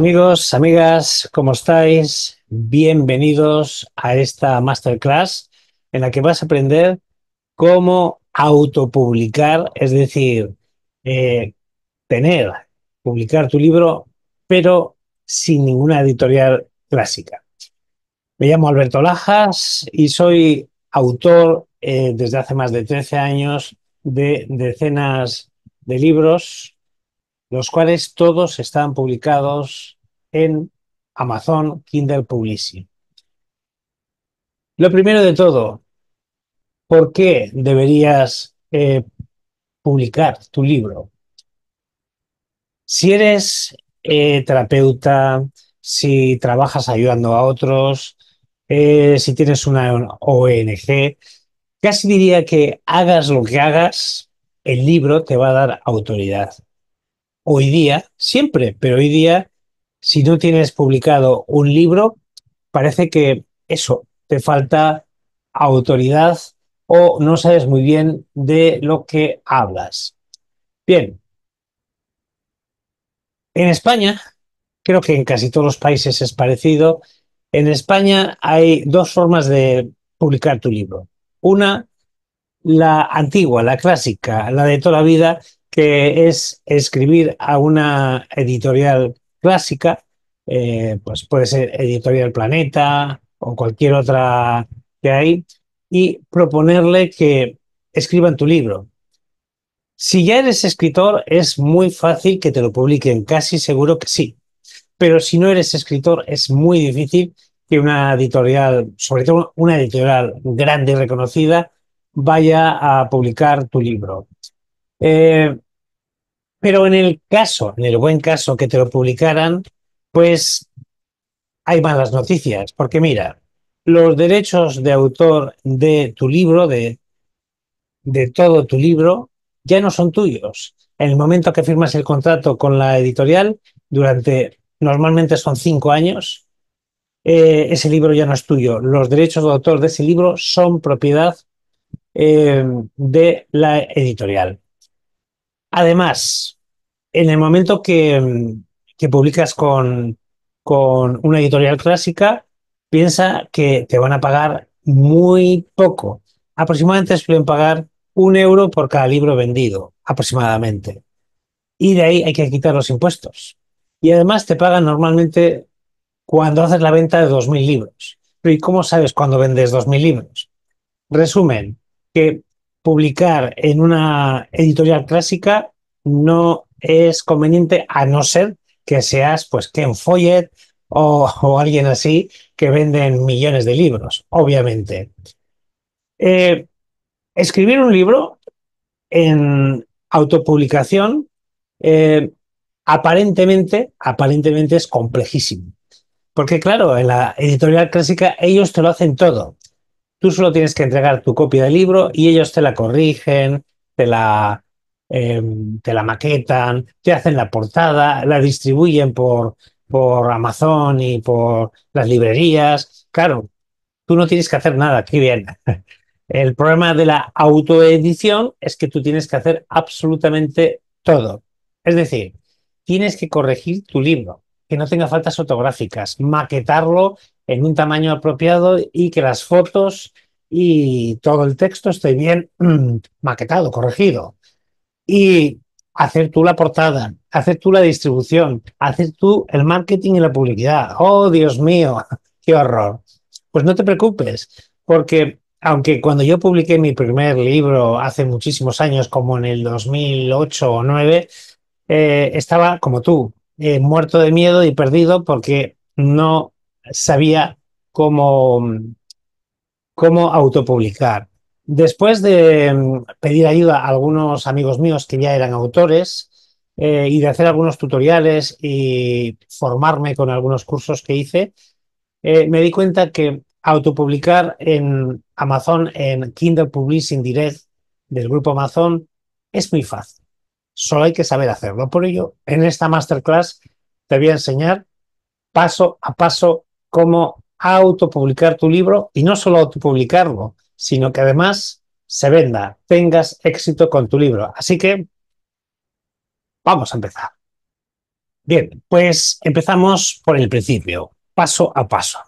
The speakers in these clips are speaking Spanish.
Amigos, amigas, ¿cómo estáis? Bienvenidos a esta masterclass en la que vas a aprender cómo autopublicar, es decir, eh, tener, publicar tu libro, pero sin ninguna editorial clásica. Me llamo Alberto Lajas y soy autor eh, desde hace más de 13 años de decenas de libros los cuales todos están publicados en Amazon Kindle Publishing. Lo primero de todo, ¿por qué deberías eh, publicar tu libro? Si eres eh, terapeuta, si trabajas ayudando a otros, eh, si tienes una ONG, casi diría que hagas lo que hagas, el libro te va a dar autoridad hoy día, siempre, pero hoy día, si no tienes publicado un libro, parece que eso, te falta autoridad o no sabes muy bien de lo que hablas. Bien, en España, creo que en casi todos los países es parecido, en España hay dos formas de publicar tu libro. Una, la antigua, la clásica, la de toda la vida, que es escribir a una editorial clásica, eh, pues puede ser Editorial Planeta o cualquier otra que hay, y proponerle que escriban tu libro. Si ya eres escritor, es muy fácil que te lo publiquen, casi seguro que sí. Pero si no eres escritor, es muy difícil que una editorial, sobre todo una editorial grande y reconocida, vaya a publicar tu libro. Eh, pero en el caso, en el buen caso que te lo publicaran, pues hay malas noticias, porque mira, los derechos de autor de tu libro, de, de todo tu libro, ya no son tuyos. En el momento que firmas el contrato con la editorial, durante normalmente son cinco años, eh, ese libro ya no es tuyo. Los derechos de autor de ese libro son propiedad eh, de la editorial. Además, en el momento que, publicas con, con una editorial clásica, piensa que te van a pagar muy poco. Aproximadamente suelen pagar un euro por cada libro vendido, aproximadamente. Y de ahí hay que quitar los impuestos. Y además te pagan normalmente cuando haces la venta de 2.000 libros. ¿y cómo sabes cuándo vendes 2.000 libros? Resumen, que publicar en una editorial clásica no es conveniente a no ser que seas pues Ken Follett o, alguien así que venden millones de libros, obviamente. Eh, escribir un libro en autopublicación eh, aparentemente, aparentemente es complejísimo. Porque claro, en la editorial clásica ellos te lo hacen todo. Tú solo tienes que entregar tu copia del libro y ellos te la corrigen, te la, em, te la maquetan, te hacen la portada, la distribuyen por, por Amazon y por las librerías. Claro, tú no tienes que hacer nada, qué bien. El problema de la autoedición es que tú tienes que hacer absolutamente todo. Es decir, tienes que corregir tu libro, que no tenga faltas fotográficas, maquetarlo en un tamaño apropiado y que las fotos y todo el texto esté bien mm, maquetado, corregido. Y hacer tú la portada, hacer tú la distribución, hacer tú el marketing y la publicidad. Oh, Dios mío, qué horror. Pues no te preocupes, porque aunque cuando yo publiqué mi primer libro hace muchísimos años, como en el 2008 o 2009, eh, estaba como tú, eh, muerto de miedo y perdido porque no sabía cómo, cómo autopublicar. Después de mm, pedir ayuda a algunos amigos míos que ya eran autores eh, y de hacer algunos tutoriales y formarme con algunos cursos que hice, eh, me di cuenta que autopublicar en Amazon, en Kindle Publishing Direct del grupo Amazon, es muy fácil. Solo hay que saber hacerlo. Por ello, en esta masterclass te voy a enseñar paso a paso cómo autopublicar tu libro y no solo autopublicarlo, sino que además se venda, tengas éxito con tu libro. Así que vamos a empezar. Bien, pues empezamos por el principio, paso a paso.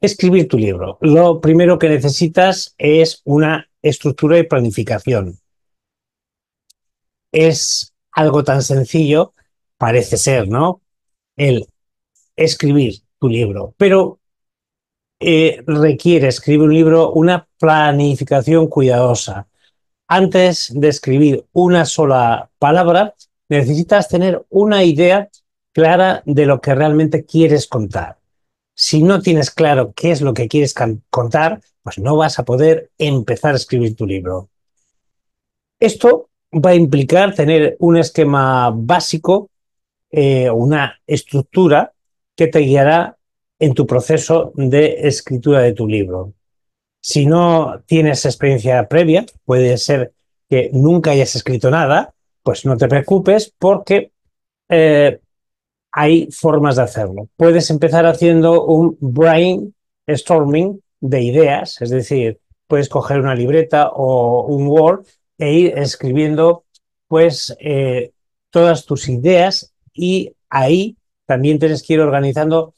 Escribir tu libro. Lo primero que necesitas es una estructura y planificación. Es algo tan sencillo, parece ser, ¿no? El escribir libro, pero eh, requiere escribir un libro una planificación cuidadosa. Antes de escribir una sola palabra, necesitas tener una idea clara de lo que realmente quieres contar. Si no tienes claro qué es lo que quieres contar, pues no vas a poder empezar a escribir tu libro. Esto va a implicar tener un esquema básico, eh, una estructura que te guiará en tu proceso de escritura de tu libro. Si no tienes experiencia previa, puede ser que nunca hayas escrito nada, pues no te preocupes porque eh, hay formas de hacerlo. Puedes empezar haciendo un brainstorming de ideas, es decir, puedes coger una libreta o un Word e ir escribiendo pues eh, todas tus ideas y ahí también tienes que ir organizando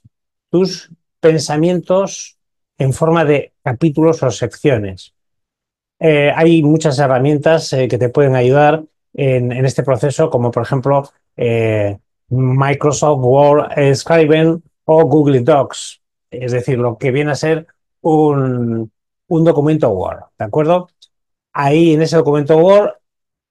tus pensamientos en forma de capítulos o secciones. Eh, hay muchas herramientas eh, que te pueden ayudar en, este proceso, como por ejemplo eh, Microsoft Word, Scriven o Google Docs, es decir, lo que viene a ser un, un documento Word, ¿de acuerdo? Ahí en ese documento Word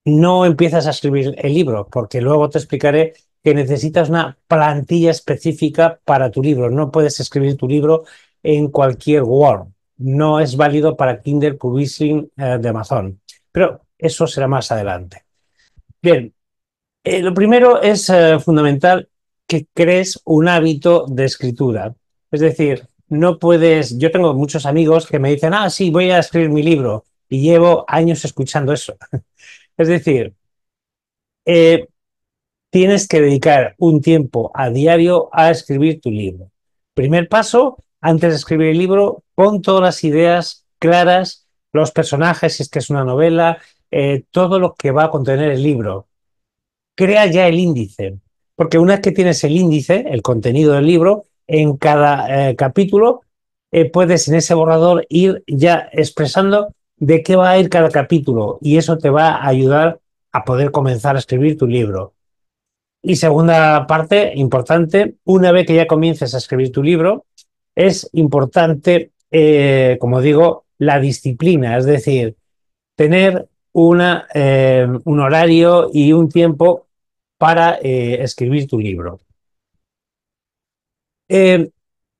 no empiezas a escribir el libro, porque luego te explicaré que necesitas una plantilla específica para tu libro. No puedes escribir tu libro en cualquier Word. No es válido para Kindle Publishing eh, de Amazon. Pero eso será más adelante. Bien, eh, lo primero es eh, fundamental que crees un hábito de escritura. Es decir, no puedes, yo tengo muchos amigos que me dicen, ah, sí, voy a escribir mi libro y llevo años escuchando eso. es decir, tienes que dedicar un tiempo a diario a escribir tu libro. Primer paso, antes de escribir el libro, pon todas las ideas claras, los personajes, si es que es una novela, eh, todo lo que va a contener el libro. Crea ya el índice, porque una vez que tienes el índice, el contenido del libro, en cada eh, capítulo, eh, puedes en ese borrador ir ya expresando de qué va a ir cada capítulo y eso te va a ayudar a poder comenzar a escribir tu libro. Y segunda parte importante, una vez que ya comiences a escribir tu libro, es importante, eh, como digo, la disciplina, es decir, tener una, eh, un horario y un tiempo para eh, escribir tu libro.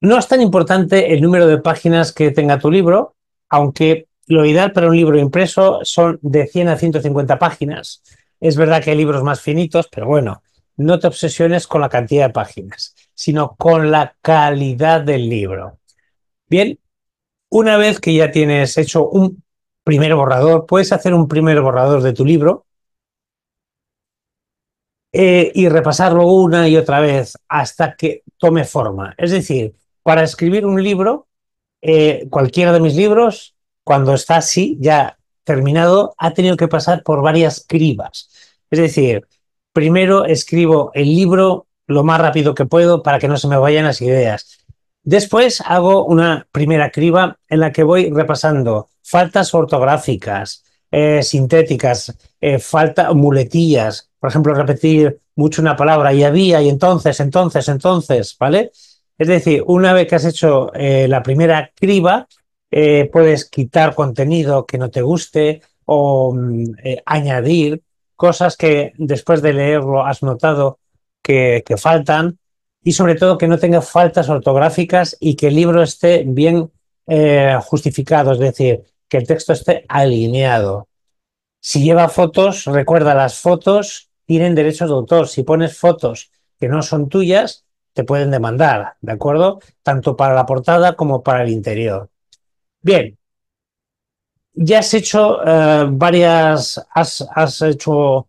no es tan importante el número de páginas que tenga tu libro, aunque lo ideal para un libro impreso son de 100 a 150 páginas. Es verdad que hay libros más finitos, pero bueno, no te obsesiones con la cantidad de páginas, sino con la calidad del libro. Bien, una vez que ya tienes hecho un primer borrador, puedes hacer un primer borrador de tu libro eh, y repasarlo una y otra vez hasta que tome forma. Es decir, para escribir un libro, eh, cualquiera de mis libros, cuando está así, ya terminado, ha tenido que pasar por varias cribas. Es decir, primero escribo el libro lo más rápido que puedo para que no se me vayan las ideas. Después hago una primera criba en la que voy repasando faltas ortográficas, eh, sintéticas, eh, falta, muletillas, por ejemplo, repetir mucho una palabra y había y entonces, entonces, entonces, ¿vale? Es decir, una vez que has hecho eh, la primera criba, eh, puedes quitar contenido que no te guste o mm, añadir cosas que después de leerlo has notado que, faltan y sobre todo que no tenga faltas ortográficas y que el libro esté bien eh, justificado, es decir, que el texto esté alineado. Si lleva fotos, recuerda, las fotos tienen derechos de autor. Si pones fotos que no son tuyas, te pueden demandar, ¿de acuerdo? Tanto para la portada como para el interior. Bien, ya has hecho eh, varias, has, hecho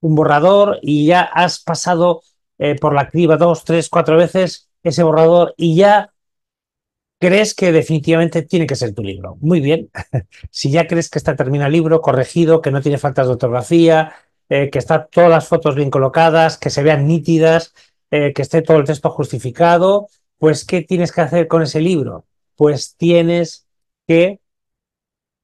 un borrador y ya has pasado eh, por la criba dos, tres, cuatro veces ese borrador y ya crees que definitivamente tiene que ser tu libro. Muy bien. si ya crees que está terminado el libro, corregido, que no tiene faltas de ortografía, eh, que están todas las fotos bien colocadas, que se vean nítidas, que esté todo el texto justificado, pues ¿qué tienes que hacer con ese libro? Pues tienes que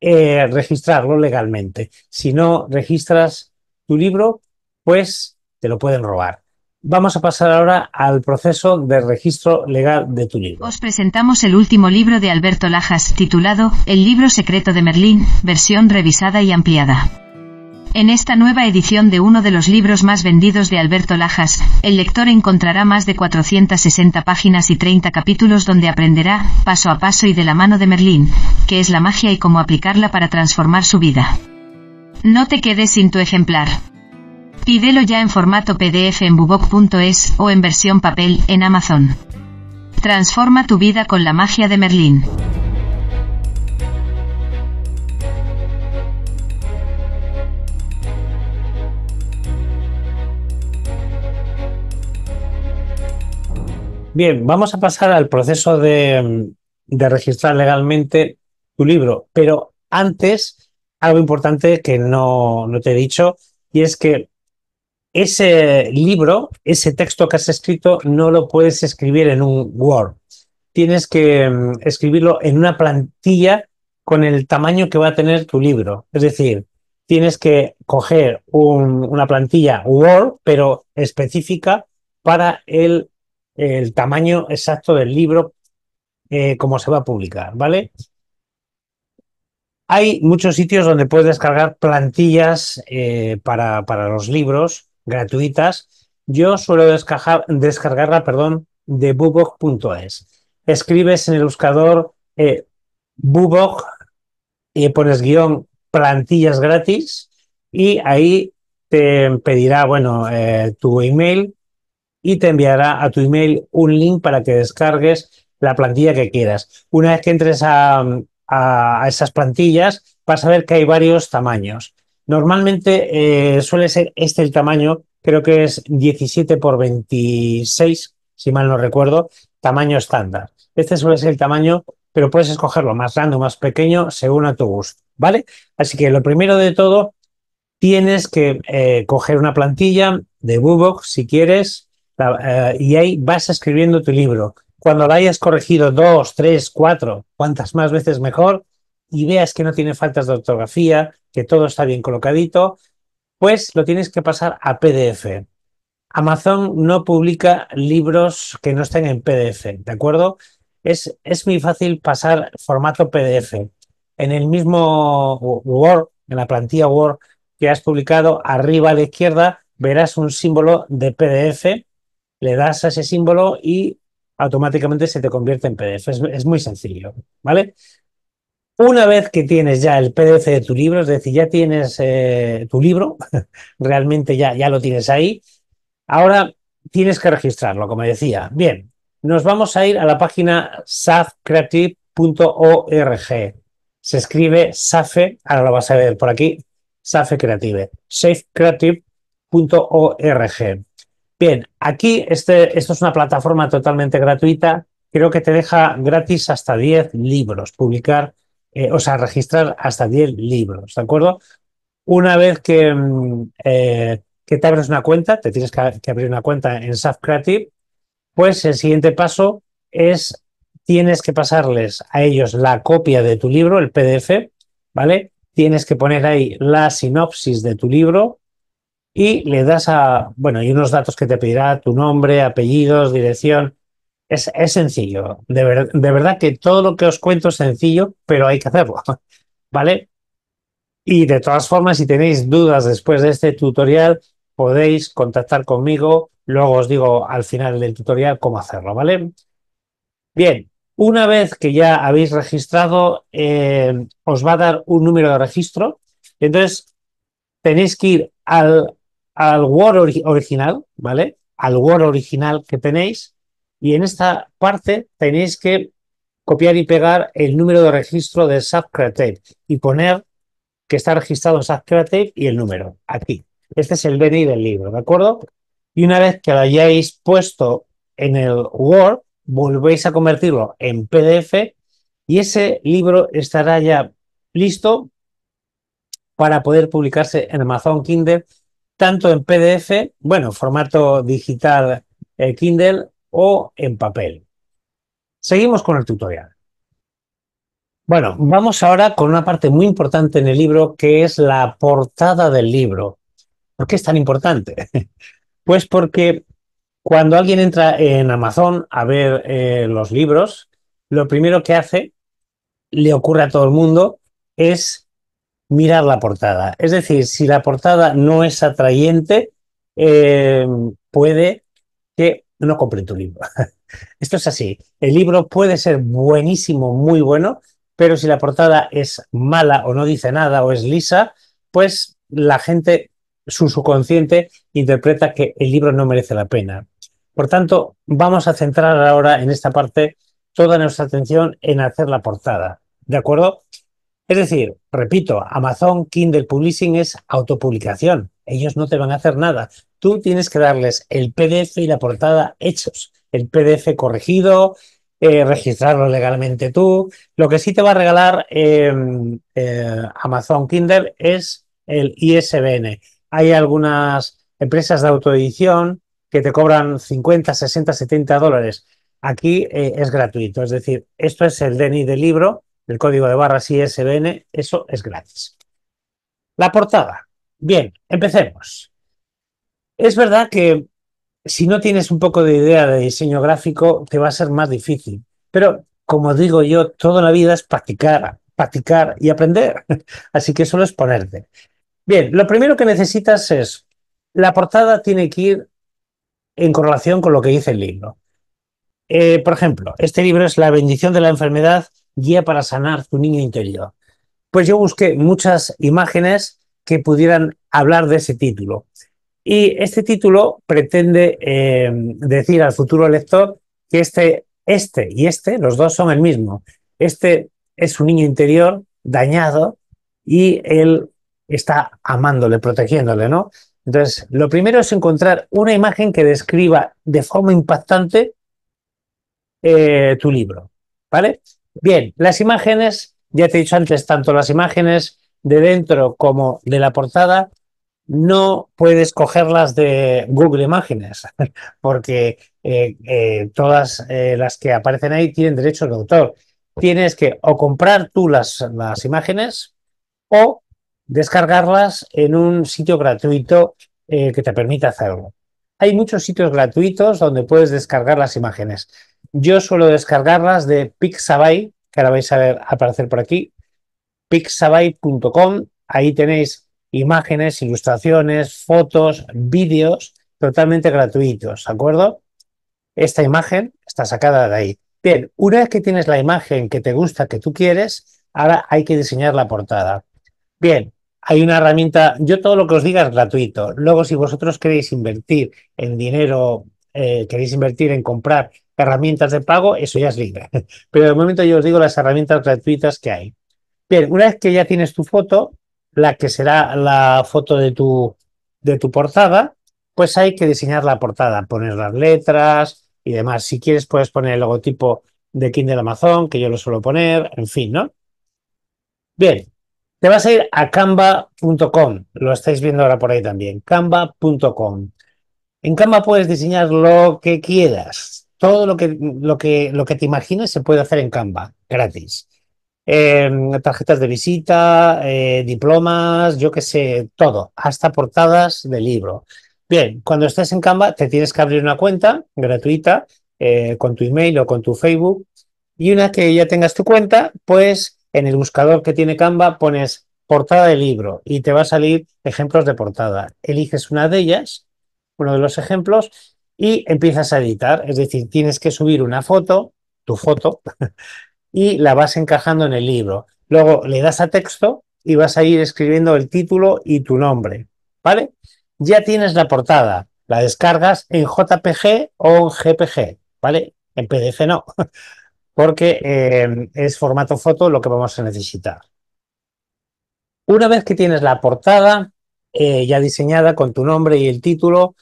eh, registrarlo legalmente. Si no registras tu libro, pues te lo pueden robar. Vamos a pasar ahora al proceso de registro legal de tu libro. Os presentamos el último libro de Alberto Lajas, titulado El libro secreto de Merlín, versión revisada y ampliada. En esta nueva edición de uno de los libros más vendidos de Alberto Lajas, el lector encontrará más de 460 páginas y 30 capítulos donde aprenderá, paso a paso y de la mano de Merlín, qué es la magia y cómo aplicarla para transformar su vida. No te quedes sin tu ejemplar. Pídelo ya en formato PDF en bubok.es o en versión papel en Amazon. Transforma tu vida con la magia de Merlín. Bien, vamos a pasar al proceso de, registrar legalmente tu libro, pero antes algo importante que no, te he dicho y es que ese libro, ese texto que has escrito, no lo puedes escribir en un Word. Tienes que mm, escribirlo en una plantilla con el tamaño que va a tener tu libro. Es decir, tienes que coger una plantilla Word, pero específica para el el tamaño exacto del libro, eh, como se va a publicar, ¿vale? Hay muchos sitios donde puedes descargar plantillas eh, para, los libros gratuitas. Yo suelo descargarla, perdón, de bubog.es. Escribes en el buscador eh, bubog y pones guión plantillas gratis y ahí te pedirá, bueno, eh, tu email y te enviará a tu email un link para que descargues la plantilla que quieras. Una vez que entres a, esas plantillas, vas a ver que hay varios tamaños. Normalmente eh, suele ser este el tamaño, creo que es 17 por 26, si mal no recuerdo, tamaño estándar. Este suele ser el tamaño, pero puedes escogerlo más grande o más pequeño según a tu gusto, ¿vale? Así que lo primero de todo, tienes que eh, coger una plantilla de bubok si quieres, eh, y ahí vas escribiendo tu libro. Cuando lo hayas corregido dos, tres, cuatro, cuantas más veces mejor, y veas que no tiene faltas de ortografía, que todo está bien colocadito, pues lo tienes que pasar a PDF. Amazon no publica libros que no estén en PDF, ¿de acuerdo? Es, es muy fácil pasar formato PDF. En el mismo Word, en la plantilla Word que has publicado, arriba a la izquierda verás un símbolo de PDF le das a ese símbolo y automáticamente se te convierte en PDF. Es, muy sencillo, ¿vale? Una vez que tienes ya el PDF de tu libro, es decir, ya tienes eh, tu libro, realmente ya, ya lo tienes ahí, ahora tienes que registrarlo, como decía. Bien, nos vamos a ir a la página safecreative.org. Se escribe SAFE, ahora lo vas a ver por aquí, SAFE Creative, safecreative.org. Bien, aquí este, esto es una plataforma totalmente gratuita. Creo que te deja gratis hasta 10 libros, publicar, eh, o sea, registrar hasta 10 libros, ¿de acuerdo? Una vez mm, eh, que, te abres una cuenta, te tienes que, abrir una cuenta en SAF Creative, pues el siguiente paso es tienes que pasarles a ellos la copia de tu libro, el PDF, ¿vale? Tienes que poner ahí la sinopsis de tu libro, y le das a, bueno, y unos datos que te pedirá, tu nombre, apellidos, dirección. Es, sencillo, de, verdad que todo lo que os cuento es sencillo, pero hay que hacerlo, ¿vale? Y de todas formas, si tenéis dudas después de este tutorial, podéis contactar conmigo. Luego os digo al final del tutorial cómo hacerlo, ¿vale? Bien, una vez que ya habéis registrado, eh, os va a dar un número de registro. Entonces, tenéis que ir al, al Word original, ¿vale? Al Word original que tenéis y en esta parte tenéis que copiar y pegar el número de registro de Subcreate y poner que está registrado en y el número, aquí. Este es el DNI del libro, ¿de acuerdo? Y una vez que lo hayáis puesto en el Word, volvéis a convertirlo en PDF y ese libro estará ya listo para poder publicarse en Amazon Kindle tanto en PDF, bueno, formato digital eh, Kindle o en papel. Seguimos con el tutorial. Bueno, vamos ahora con una parte muy importante en el libro que es la portada del libro. ¿Por qué es tan importante? Pues porque cuando alguien entra en Amazon a ver eh, los libros, lo primero que hace, le ocurre a todo el mundo, es mirar la portada. Es decir, si la portada no es atrayente, eh, puede que no compren tu libro. Esto es así. El libro puede ser buenísimo, muy bueno, pero si la portada es mala o no dice nada o es lisa, pues la gente, su subconsciente, interpreta que el libro no merece la pena. Por tanto, vamos a centrar ahora en esta parte toda nuestra atención en hacer la portada. ¿De acuerdo? Es decir, repito, Amazon Kindle Publishing es autopublicación. Ellos no te van a hacer nada. Tú tienes que darles el PDF y la portada hechos, el PDF corregido, eh, registrarlo legalmente tú. Lo que sí te va a regalar em, eh, Amazon Kindle es el ISBN. Hay algunas empresas de autoedición que te cobran 50, 60, 70 dólares. Aquí eh, es gratuito, es decir, esto es el DNI del libro el código de barras ISBN, eso es gratis. La portada. Bien, empecemos. Es verdad que si no tienes un poco de idea de diseño gráfico, te va a ser más difícil. Pero, como digo yo, toda la vida es practicar, practicar y aprender. Así que solo es ponerte. Bien, lo primero que necesitas es, la portada tiene que ir en correlación con lo que dice el libro. Eh, por ejemplo, este libro es La bendición de la enfermedad guía para sanar tu niño interior. Pues yo busqué muchas imágenes que pudieran hablar de ese título. Y este título pretende eh, decir al futuro lector que este, este y este, los dos son el mismo. Este es un niño interior dañado y él está amándole, protegiéndole, ¿no? Entonces, lo primero es encontrar una imagen que describa de forma impactante eh, tu libro, ¿vale? Bien, las imágenes, ya te he dicho antes, tanto las imágenes de dentro como de la portada, no puedes cogerlas de Google Imágenes, porque eh, eh, todas eh, las que aparecen ahí tienen derecho de autor. Tienes que o comprar tú las imágenes o descargarlas en un sitio gratuito que te permita hacerlo. Hay muchos sitios gratuitos donde puedes descargar las imágenes. Yo suelo descargarlas de Pixabay, que ahora vais a ver aparecer por aquí, pixabay.com. Ahí tenéis imágenes, ilustraciones, fotos, vídeos totalmente gratuitos, ¿de acuerdo? Esta imagen está sacada de ahí. Bien, una vez que tienes la imagen que te gusta, que tú quieres, ahora hay que diseñar la portada. Bien, hay una herramienta, yo todo lo que os diga es gratuito. Luego, si vosotros queréis invertir en dinero, eh, queréis invertir en comprar herramientas de pago, eso ya es libre. Pero de momento yo os digo las herramientas gratuitas que hay. Bien, una vez que ya tienes tu foto, la que será la foto de tu, de tu portada, pues hay que diseñar la portada, poner las letras y demás. Si quieres, puedes poner el logotipo de Kindle Amazon, que yo lo suelo poner, en fin, ¿no? Bien, te vas a ir a canva.com. Lo estáis viendo ahora por ahí también. canva.com. En Canva puedes diseñar lo que quieras. Todo lo que, lo que, lo que te imagines se puede hacer en Canva, gratis. Em, tarjetas de visita, eh, diplomas, yo qué sé, todo, hasta portadas de libro. Bien, cuando estés en Canva te tienes que abrir una cuenta gratuita eh, con tu email o con tu Facebook y una que ya tengas tu cuenta, pues en el buscador que tiene Canva pones portada de libro y te va a salir ejemplos de portada. Eliges una de ellas, uno de los ejemplos, y empiezas a editar. Es decir, tienes que subir una foto, tu foto, y la vas encajando en el libro. Luego le das a texto y vas a ir escribiendo el título y tu nombre. ¿Vale? Ya tienes la portada. La descargas en JPG o en GPG. ¿Vale? En PDF no. porque em, es formato foto lo que vamos a necesitar. Una vez que tienes la portada eh, ya diseñada con tu nombre y el título,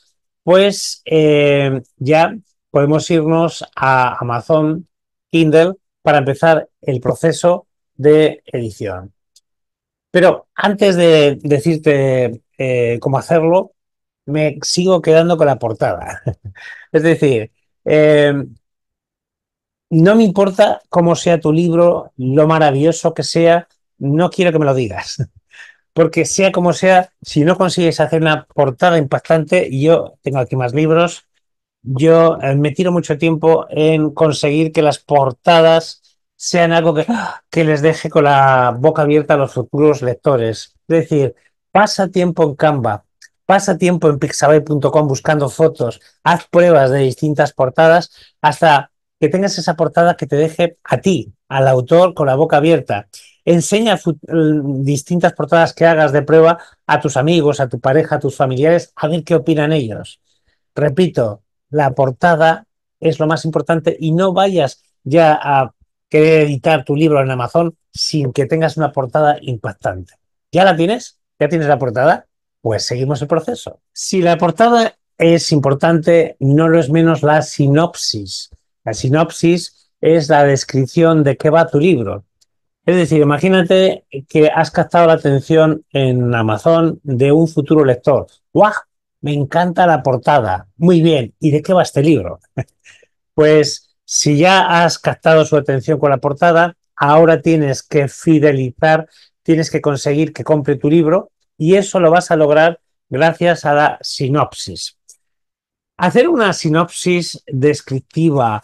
pues em, ya podemos irnos a Amazon Kindle para empezar el proceso de edición. Pero antes de decirte eh, cómo hacerlo, me sigo quedando con la portada. es decir, em, no me importa cómo sea tu libro, lo maravilloso que sea, no quiero que me lo digas. Porque sea como sea, si no consigues hacer una portada impactante, y yo tengo aquí más libros, yo eh, me tiro mucho tiempo en conseguir que las portadas sean algo que, que les deje con la boca abierta a los futuros lectores. Es decir, pasa tiempo en Canva, pasa tiempo en pixabay.com buscando fotos, haz pruebas de distintas portadas hasta que tengas esa portada que te deje a ti, al autor, con la boca abierta. Enseña distintas portadas que hagas de prueba a tus amigos, a tu pareja, a tus familiares, a ver qué opinan ellos. Repito, la portada es lo más importante y no vayas ya a querer editar tu libro en Amazon sin que tengas una portada impactante. ¿Ya la tienes? ¿Ya tienes la portada? Pues seguimos el proceso. Si la portada es importante, no lo es menos la sinopsis. La sinopsis es la descripción de qué va tu libro. Es decir, imagínate que has captado la atención en Amazon de un futuro lector. ¡Guau! Me encanta la portada. Muy bien. ¿Y de qué va este libro? pues si ya has captado su atención con la portada, ahora tienes que fidelizar, tienes que conseguir que compre tu libro y eso lo vas a lograr gracias a la sinopsis. Hacer una sinopsis descriptiva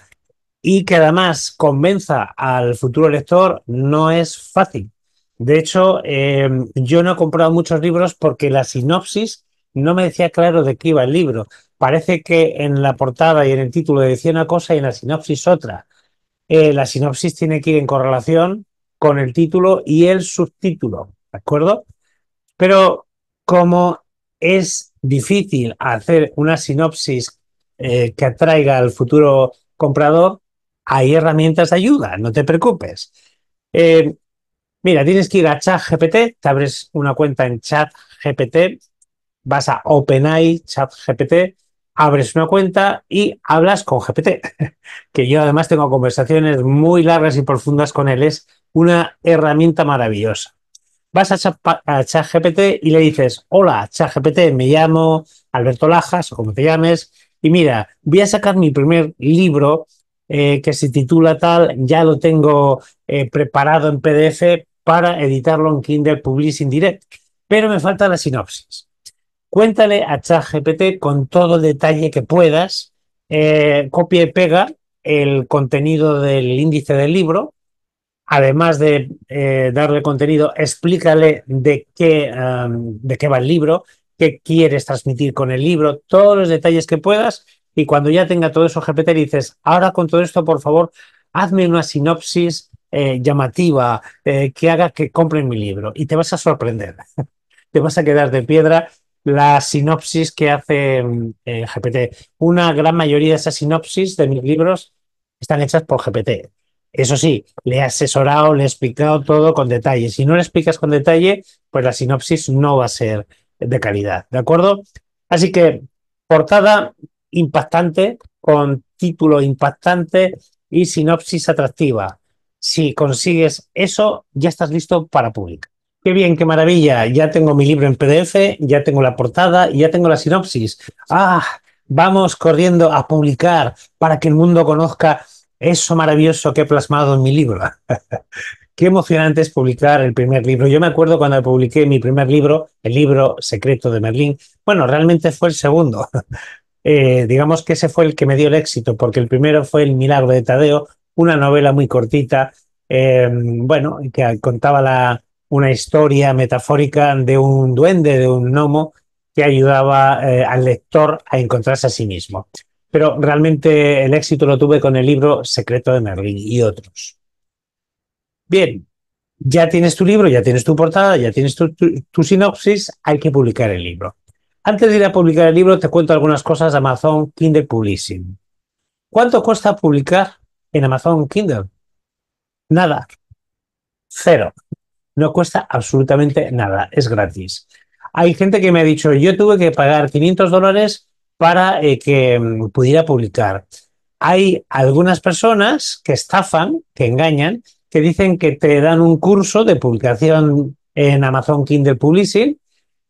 y que además convenza al futuro lector no es fácil. De hecho, eh, yo no he comprado muchos libros porque la sinopsis no me decía claro de qué iba el libro. Parece que en la portada y en el título decía una cosa y en la sinopsis otra. Eh, la sinopsis tiene que ir en correlación con el título y el subtítulo, ¿de acuerdo? Pero como es difícil hacer una sinopsis eh, que atraiga al futuro comprador, hay herramientas de ayuda, no te preocupes. Eh, mira, tienes que ir a ChatGPT, te abres una cuenta en ChatGPT, vas a OpenAI, ChatGPT, abres una cuenta y hablas con GPT, que yo además tengo conversaciones muy largas y profundas con él, es una herramienta maravillosa. Vas a ChatGPT y le dices, hola ChatGPT, me llamo Alberto Lajas o como te llames, y mira, voy a sacar mi primer libro eh, que se titula tal, ya lo tengo eh, preparado en PDF para editarlo en Kindle Publishing Direct, pero me falta la sinopsis. Cuéntale a ChatGPT con todo el detalle que puedas, eh, copia y pega el contenido del índice del libro, además de darle contenido, explícale de qué, um, de qué va el libro, qué quieres transmitir con el libro, todos los detalles que puedas y cuando ya tenga todo eso GPT dices, ahora con todo esto, por favor, hazme una sinopsis eh, llamativa eh, que haga que compren mi libro y te vas a sorprender. te vas a quedar de piedra la sinopsis que hace mm, eh, GPT. Una gran mayoría de esas sinopsis de mis libros están hechas por GPT. Eso sí, le he asesorado, le he explicado todo con detalle. Si no le explicas con detalle, pues la sinopsis no va a ser de calidad, ¿de acuerdo? Así que, portada, impactante, con título impactante y sinopsis atractiva. Si consigues eso, ya estás listo para publicar. Qué bien, qué maravilla. Ya tengo mi libro en PDF, ya tengo la portada, y ya tengo la sinopsis. Ah, vamos corriendo a publicar para que el mundo conozca eso maravilloso que he plasmado en mi libro. Qué emocionante es publicar el primer libro. Yo me acuerdo cuando publiqué mi primer libro, el libro Secreto de Merlín. Bueno, realmente fue el segundo, Eh, digamos que ese fue el que me dio el éxito, porque el primero fue El Milagro de Tadeo, una novela muy cortita, eh, bueno, que contaba la, una historia metafórica de un duende, de un gnomo, que ayudaba eh, al lector a encontrarse a sí mismo. Pero realmente el éxito lo tuve con el libro Secreto de Merlín y otros. Bien, ya tienes tu libro, ya tienes tu portada, ya tienes tu sinopsis, hay que publicar el libro. Antes de ir a publicar el libro, te cuento algunas cosas de Amazon Kindle Publishing. ¿Cuánto cuesta publicar en Amazon Kindle? Nada. Cero. No cuesta absolutamente nada. Es gratis. Hay gente que me ha dicho, yo tuve que pagar 500 dólares para eh, que mm, pudiera publicar. Hay algunas personas que estafan, que engañan, que dicen que te dan un curso de publicación en Amazon Kindle Publishing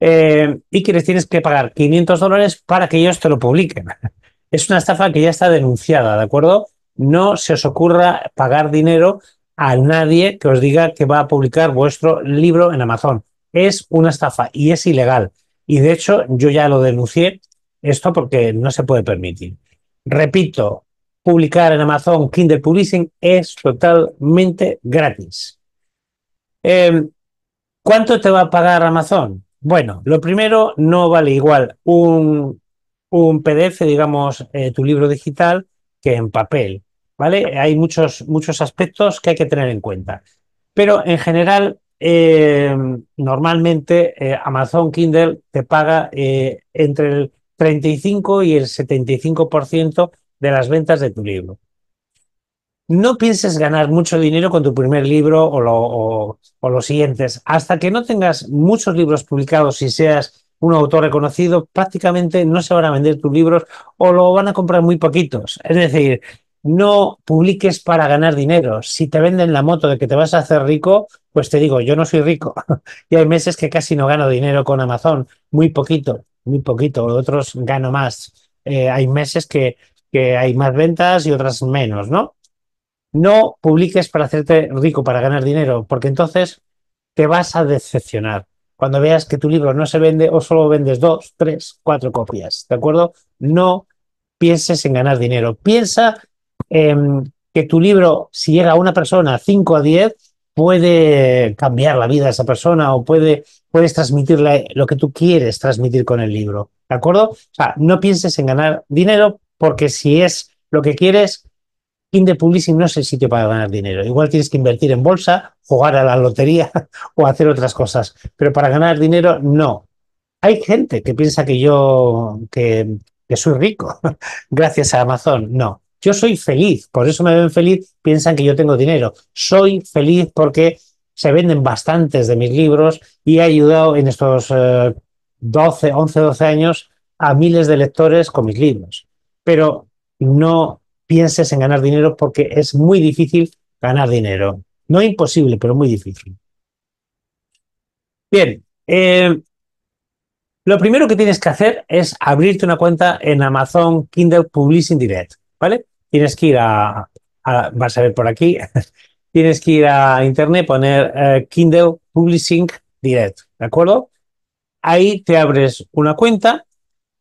eh, y que les tienes que pagar 500 dólares para que ellos te lo publiquen. Es una estafa que ya está denunciada, ¿de acuerdo? No se os ocurra pagar dinero a nadie que os diga que va a publicar vuestro libro en Amazon. Es una estafa y es ilegal. Y de hecho, yo ya lo denuncié esto porque no se puede permitir. Repito, publicar en Amazon Kindle Publishing es totalmente gratis. Em, ¿Cuánto te va a pagar Amazon? Bueno, lo primero, no vale igual un, PDF, digamos, eh, tu libro digital, que en papel, ¿vale? Hay muchos, muchos aspectos que hay que tener en cuenta. Pero en general, eh, normalmente eh, Amazon Kindle te paga entre el 35 y el 75% de las ventas de tu libro. No pienses ganar mucho dinero con tu primer libro o, los siguientes. Hasta que no tengas muchos libros publicados y seas un autor reconocido, prácticamente no se van a vender tus libros o lo van a comprar muy poquitos. Es decir, no publiques para ganar dinero. Si te venden la moto de que te vas a hacer rico, pues te digo, yo no soy rico. y hay meses que casi no gano dinero con Amazon, muy poquito, muy poquito. Otros gano más. Eh, hay meses que hay más ventas y otras menos, ¿no? No publiques para hacerte rico, para ganar dinero, porque entonces te vas a decepcionar cuando veas que tu libro no se vende o solo vendes dos, tres, cuatro copias, ¿de acuerdo? No pienses en ganar dinero. Piensa que tu libro, si llega a una persona, cinco a diez, puede cambiar la vida de esa persona o puede, puedes transmitirle lo que tú quieres transmitir con el libro, ¿de acuerdo? O sea, no pienses en ganar dinero porque si es lo que quieres, Kindle Publishing no es el sitio para ganar dinero. Igual tienes que invertir en bolsa, jugar a la lotería o hacer otras cosas, pero para ganar dinero no. Hay gente que piensa que yo que, soy rico gracias a Amazon. No, yo soy feliz, por eso me ven feliz, piensan que yo tengo dinero. Soy feliz porque se venden bastantes de mis libros y he ayudado en estos 12, 11, 12 años a miles de lectores con mis libros. Pero no pienses en ganar dinero porque es muy difícil ganar dinero. No imposible, pero muy difícil. Bien, eh, lo primero que tienes que hacer es abrirte una cuenta en Amazon Kindle Publishing Direct, ¿vale? Tienes que ir a, vas a ver por aquí, tienes que ir a internet, poner eh, Kindle Publishing Direct, ¿de acuerdo? Ahí te abres una cuenta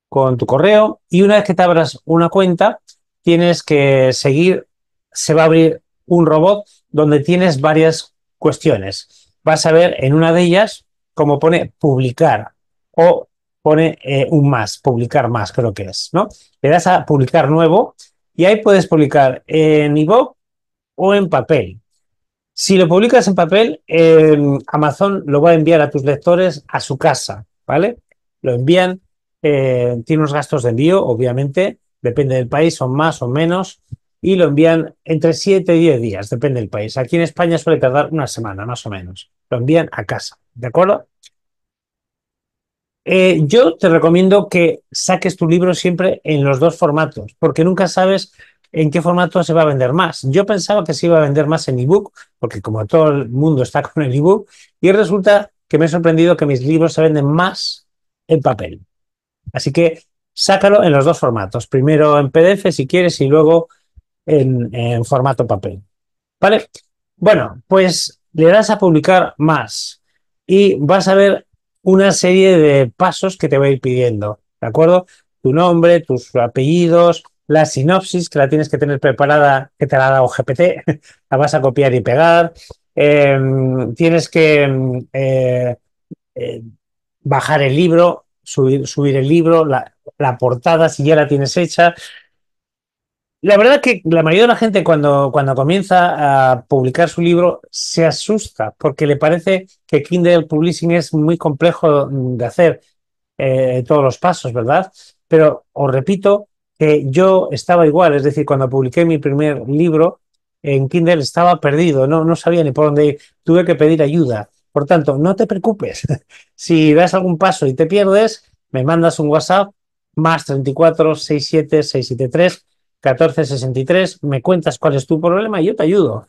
con tu correo y una vez que te abras una cuenta, tienes que seguir, se va a abrir un robot donde tienes varias cuestiones. Vas a ver en una de ellas, cómo pone publicar o pone eh, un más, publicar más creo que es, ¿no? Le das a publicar nuevo y ahí puedes publicar en ebook o en papel. Si lo publicas en papel, em, Amazon lo va a enviar a tus lectores a su casa, ¿vale? Lo envían, eh, tiene unos gastos de envío, obviamente, depende del país, son más o menos, y lo envían entre 7 y 10 días, depende del país. Aquí en España suele tardar una semana, más o menos. Lo envían a casa, ¿de acuerdo? Eh, yo te recomiendo que saques tu libro siempre en los dos formatos, porque nunca sabes en qué formato se va a vender más. Yo pensaba que se iba a vender más en ebook, porque como todo el mundo está con el ebook, y resulta que me he sorprendido que mis libros se venden más en papel. Así que sácalo en los dos formatos. Primero en PDF si quieres y luego en, formato papel. ¿Vale? Bueno, pues le das a publicar más y vas a ver una serie de pasos que te va a ir pidiendo. ¿De acuerdo? Tu nombre, tus apellidos, la sinopsis que la tienes que tener preparada, que te la ha dado GPT, la vas a copiar y pegar. Em, tienes que em, eh, eh, bajar el libro, subir, subir el libro, la, la portada, si ya la tienes hecha. La verdad que la mayoría de la gente cuando, cuando comienza a publicar su libro se asusta porque le parece que Kindle Publishing es muy complejo de hacer eh, todos los pasos, ¿verdad? Pero os repito que yo estaba igual, es decir, cuando publiqué mi primer libro en Kindle estaba perdido, no, no sabía ni por dónde ir, tuve que pedir ayuda. Por tanto, no te preocupes, si das algún paso y te pierdes, me mandas un WhatsApp más 34 67 673 1463. Me cuentas cuál es tu problema y yo te ayudo.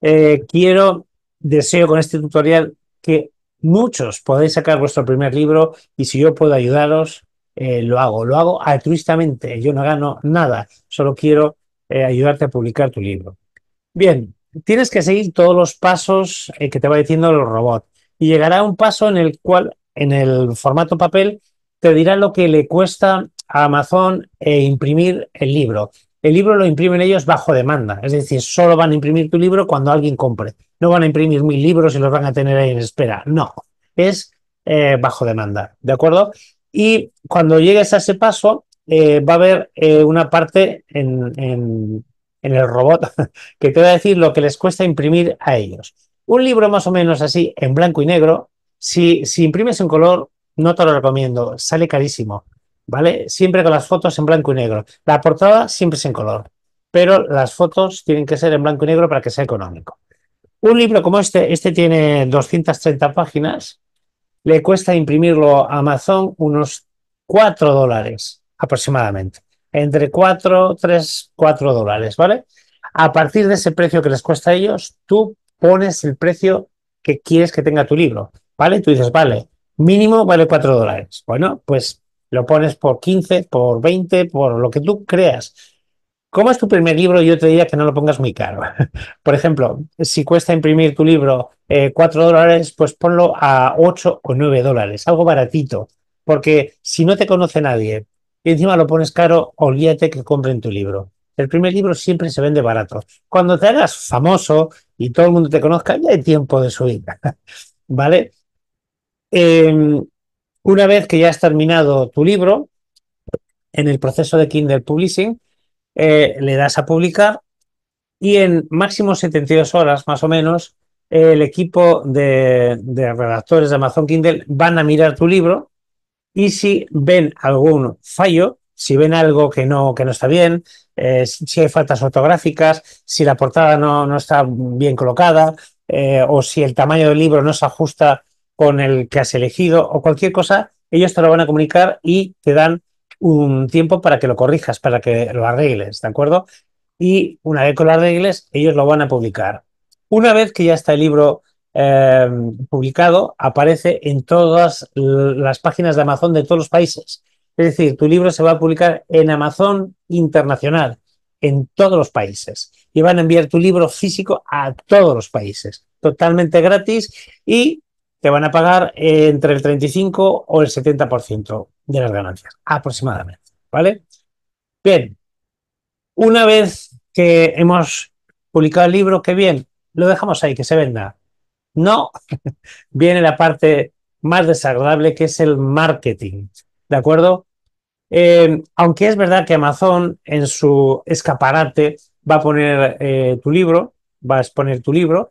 Eh, quiero, deseo con este tutorial que muchos podáis sacar vuestro primer libro y si yo puedo ayudaros, eh, lo hago. Lo hago altruistamente. Yo no gano nada. Solo quiero eh, ayudarte a publicar tu libro. Bien, tienes que seguir todos los pasos que te va diciendo el robot y llegará un paso en el cual, en el formato papel, te dirá lo que le cuesta a Amazon eh, imprimir el libro. El libro lo imprimen ellos bajo demanda, es decir, solo van a imprimir tu libro cuando alguien compre. No van a imprimir mil libros y los van a tener ahí en espera. No, es eh, bajo demanda, ¿de acuerdo? Y cuando llegues a ese paso, eh, va a haber una parte en, el robot que te va a decir lo que les cuesta imprimir a ellos. Un libro más o menos así, en blanco y negro, si, si imprimes en color, no te lo recomiendo, sale carísimo, ¿vale? Siempre con las fotos en blanco y negro. La portada siempre es en color, pero las fotos tienen que ser en blanco y negro para que sea económico. Un libro como este, este tiene 230 páginas, le cuesta imprimirlo a Amazon unos 4 dólares aproximadamente. Entre 4, 3, 4 dólares, ¿vale? A partir de ese precio que les cuesta a ellos, tú pones el precio que quieres que tenga tu libro, ¿vale? Tú dices, vale, mínimo vale 4 dólares. Bueno, pues lo pones por 15, por 20, por lo que tú creas. ¿Cómo es tu primer libro, yo te diría que no lo pongas muy caro. por ejemplo, si cuesta imprimir tu libro eh, cuatro 4 dólares, pues ponlo a 8 o 9 dólares, algo baratito. Porque si no te conoce nadie y encima lo pones caro, olvídate que compren tu libro. El primer libro siempre se vende barato. Cuando te hagas famoso y todo el mundo te conozca, ya hay tiempo de subir. ¿Vale? Em, una vez que ya has terminado tu libro, en el proceso de Kindle Publishing, eh, le das a publicar y en máximo 72 horas más o menos, el equipo de, redactores de Amazon Kindle van a mirar tu libro y si ven algún fallo, si ven algo que no, que no está bien, eh, si hay faltas ortográficas, si la portada no, no está bien colocada eh, o si el tamaño del libro no se ajusta con el que has elegido o cualquier cosa, ellos te lo van a comunicar y te dan un tiempo para que lo corrijas, para que lo arregles, ¿de acuerdo? Y una vez que lo arregles, ellos lo van a publicar. Una vez que ya está el libro eh, publicado, aparece en todas las páginas de Amazon de todos los países. Es decir, tu libro se va a publicar en Amazon Internacional, en todos los países. Y van a enviar tu libro físico a todos los países, totalmente gratis y te van a pagar eh, entre el 35 o el 70% de las ganancias, aproximadamente. ¿Vale? Bien, una vez que hemos publicado el libro, qué bien, lo dejamos ahí, que se venda. No, viene la parte más desagradable que es el marketing. ¿De acuerdo? Eh, aunque es verdad que Amazon en su escaparate va a poner eh, tu libro, va a exponer tu libro,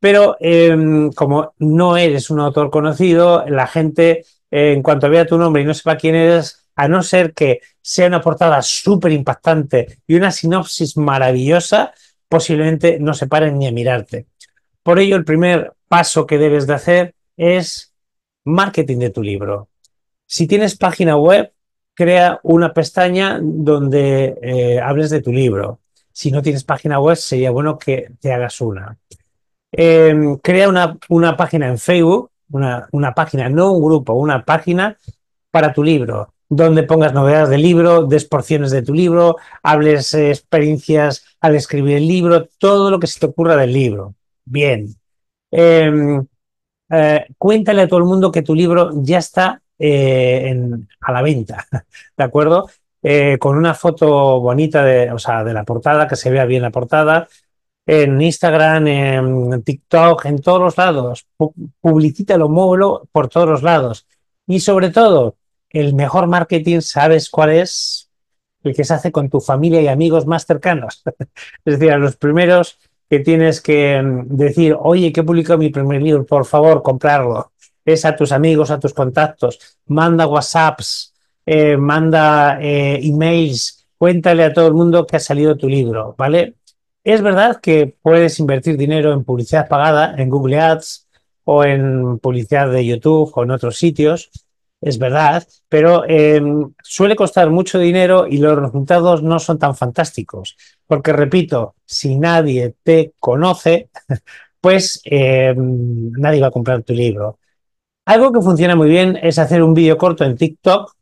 pero em, como no eres un autor conocido, la gente, eh, en cuanto vea tu nombre y no sepa quién eres, a no ser que sea una portada súper impactante y una sinopsis maravillosa, posiblemente no se paren ni a mirarte. Por ello, el primer paso que debes de hacer es marketing de tu libro. Si tienes página web, crea una pestaña donde eh, hables de tu libro. Si no tienes página web, sería bueno que te hagas una. Em, crea una, página en Facebook, una, página, no un grupo, una página para tu libro, donde pongas novedades del libro, des porciones de tu libro, hables experiencias al escribir el libro, todo lo que se te ocurra del libro. Bien. Em, eh, cuéntale a todo el mundo que tu libro ya está eh, a la venta, ¿de acuerdo? Eh, con una foto bonita de, o sea, de la portada, que se vea bien la portada, en Instagram, en TikTok, en todos los lados. Publicítalo, móvelo por todos los lados. Y sobre todo, el mejor marketing, ¿sabes cuál es? El que se hace con tu familia y amigos más cercanos. es decir, a los primeros que tienes que mm, decir, oye, que publicado mi primer libro, por favor, comprarlo. Es a tus amigos, a tus contactos. Manda WhatsApps, eh, manda eh, emails, cuéntale a todo el mundo que ha salido tu libro, ¿vale? Es verdad que puedes invertir dinero en publicidad pagada, en Google Ads o en publicidad de YouTube o en otros sitios, es verdad, pero em, suele costar mucho dinero y los resultados no son tan fantásticos. Porque, repito, si nadie te conoce, pues em, nadie va a comprar tu libro. Algo que funciona muy bien es hacer un vídeo corto en TikTok,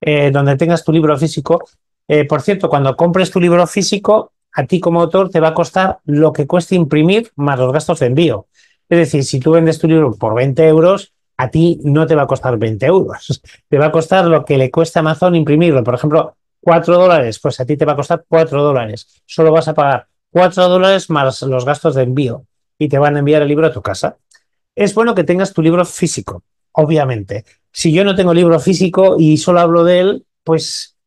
eh, donde tengas tu libro físico. Eh, por cierto, cuando compres tu libro físico, a ti como autor te va a costar lo que cueste imprimir más los gastos de envío. Es decir, si tú vendes tu libro por 20 euros, a ti no te va a costar 20 euros. Te va a costar lo que le cuesta a Amazon imprimirlo. Por ejemplo, 4 dólares, pues a ti te va a costar 4 dólares. Solo vas a pagar 4 dólares más los gastos de envío y te van a enviar el libro a tu casa. Es bueno que tengas tu libro físico, obviamente. Si yo no tengo libro físico y solo hablo de él, pues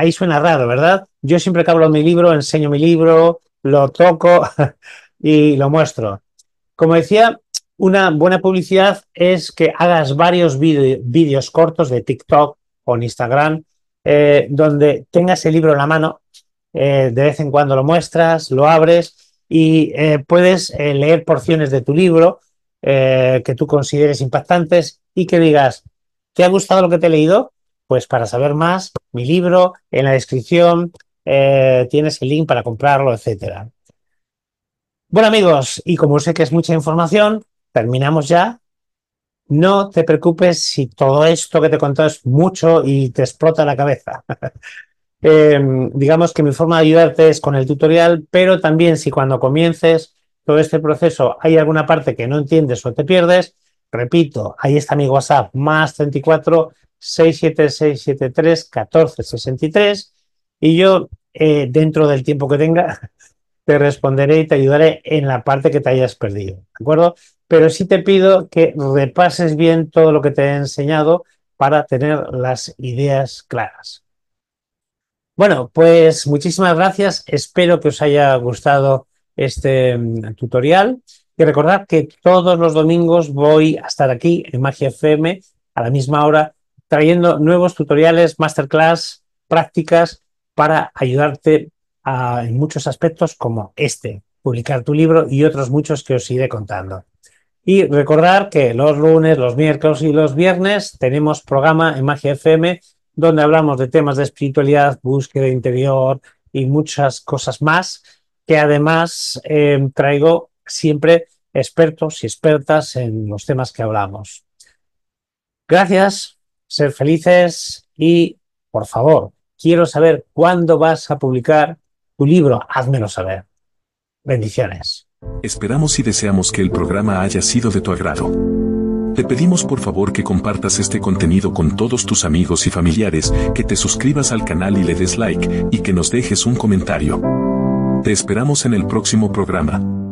Ahí suena raro, ¿verdad? Yo siempre que hablo mi libro, enseño mi libro, lo toco y lo muestro. Como decía, una buena publicidad es que hagas varios vídeos cortos de TikTok o en Instagram, eh, donde tengas el libro en la mano, eh, de vez en cuando lo muestras, lo abres y eh, puedes leer porciones de tu libro que tú consideres impactantes y que digas, ¿te ha gustado lo que te he leído? Pues para saber más, mi libro, en la descripción eh, tienes el link para comprarlo, etcétera. Bueno amigos, y como sé que es mucha información, terminamos ya. No te preocupes si todo esto que te contado es mucho y te explota la cabeza. Em, digamos que mi forma de ayudarte es con el tutorial, pero también si cuando comiences todo este proceso hay alguna parte que no entiendes o te pierdes, repito, ahí está mi WhatsApp, más 34 67673-1463 y yo, eh, dentro del tiempo que tenga, te responderé y te ayudaré en la parte que te hayas perdido, ¿de acuerdo? Pero sí te pido que repases bien todo lo que te he enseñado para tener las ideas claras. Bueno, pues muchísimas gracias. Espero que os haya gustado este mm, tutorial. Y recordad que todos los domingos voy a estar aquí en Magia FM a la misma hora trayendo nuevos tutoriales, masterclass, prácticas para ayudarte en muchos aspectos como este, publicar tu libro y otros muchos que os iré contando. Y recordar que los lunes, los miércoles y los viernes tenemos programa en Magia FM donde hablamos de temas de espiritualidad, búsqueda interior y muchas cosas más que además em, traigo siempre expertos y expertas en los temas que hablamos. Gracias ser felices y, por favor, quiero saber cuándo vas a publicar tu libro. Házmelo saber. Bendiciones. Esperamos y deseamos que el programa haya sido de tu agrado. Te pedimos por favor que compartas este contenido con todos tus amigos y familiares, que te suscribas al canal y le des like, y que nos dejes un comentario. Te esperamos en el próximo programa.